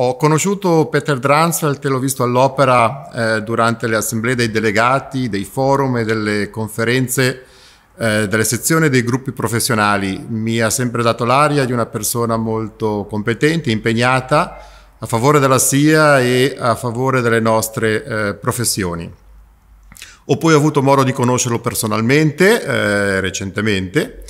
Ho conosciuto Peter Dransfeld te l'ho visto all'opera eh, durante le assemblee dei delegati, dei forum e delle conferenze eh, delle sezioni dei gruppi professionali. Mi ha sempre dato l'aria di una persona molto competente, impegnata a favore della SIA e a favore delle nostre eh, professioni. Ho poi avuto modo di conoscerlo personalmente, eh, recentemente,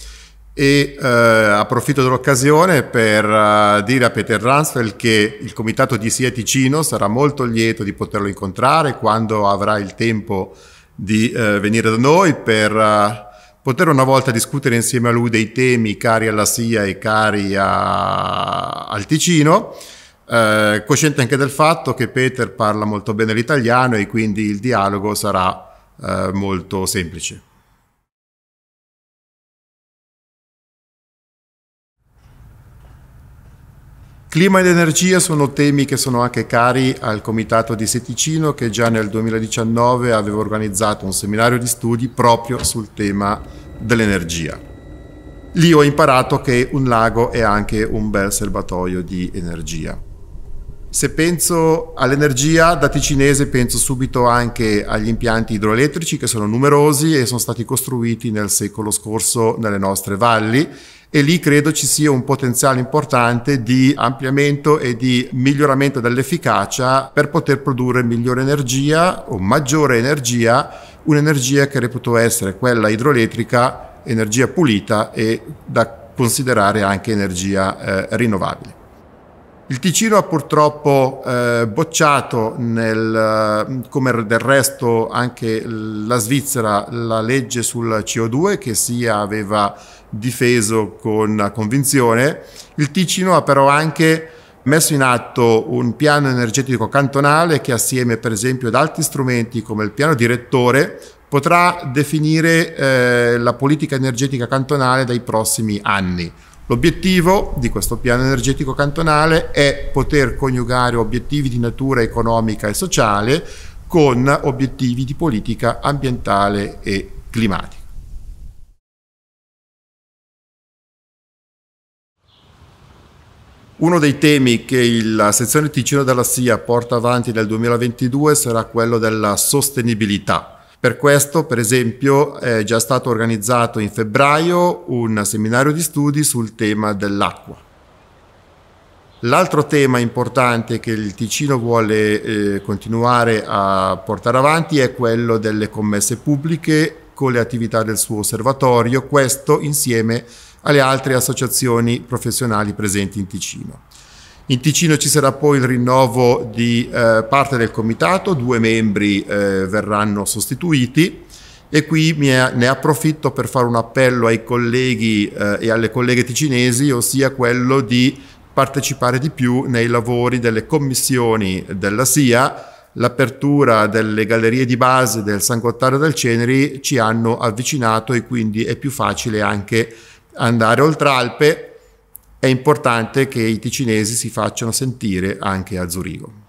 e eh, approfitto dell'occasione per eh, dire a Peter Ransfeld che il comitato di SIA Ticino sarà molto lieto di poterlo incontrare quando avrà il tempo di eh, venire da noi per eh, poter una volta discutere insieme a lui dei temi cari alla SIA e cari a, al Ticino. Eh, cosciente anche del fatto che Peter parla molto bene l'italiano e quindi il dialogo sarà eh, molto semplice. Clima ed energia sono temi che sono anche cari al Comitato di Seticino che già nel 2019 aveva organizzato un seminario di studi proprio sul tema dell'energia. Lì ho imparato che un lago è anche un bel serbatoio di energia. Se penso all'energia, dati cinese, penso subito anche agli impianti idroelettrici che sono numerosi e sono stati costruiti nel secolo scorso nelle nostre valli e lì credo ci sia un potenziale importante di ampliamento e di miglioramento dell'efficacia per poter produrre migliore energia o maggiore energia, un'energia che reputo essere quella idroelettrica, energia pulita e da considerare anche energia eh, rinnovabile. Il Ticino ha purtroppo eh, bocciato, nel, eh, come del resto anche la Svizzera, la legge sul CO2 che SIA aveva difeso con convinzione. Il Ticino ha però anche messo in atto un piano energetico cantonale che assieme per esempio ad altri strumenti come il piano direttore potrà definire eh, la politica energetica cantonale dai prossimi anni L'obiettivo di questo piano energetico cantonale è poter coniugare obiettivi di natura economica e sociale con obiettivi di politica ambientale e climatica. Uno dei temi che la sezione Ticino della SIA porta avanti nel 2022 sarà quello della sostenibilità per questo, per esempio, è già stato organizzato in febbraio un seminario di studi sul tema dell'acqua. L'altro tema importante che il Ticino vuole eh, continuare a portare avanti è quello delle commesse pubbliche con le attività del suo osservatorio, questo insieme alle altre associazioni professionali presenti in Ticino. In Ticino ci sarà poi il rinnovo di eh, parte del comitato, due membri eh, verranno sostituiti e qui è, ne approfitto per fare un appello ai colleghi eh, e alle colleghe ticinesi, ossia quello di partecipare di più nei lavori delle commissioni della SIA. L'apertura delle gallerie di base del San Cottaro del Ceneri ci hanno avvicinato e quindi è più facile anche andare oltre Alpe è importante che i ticinesi si facciano sentire anche a Zurigo.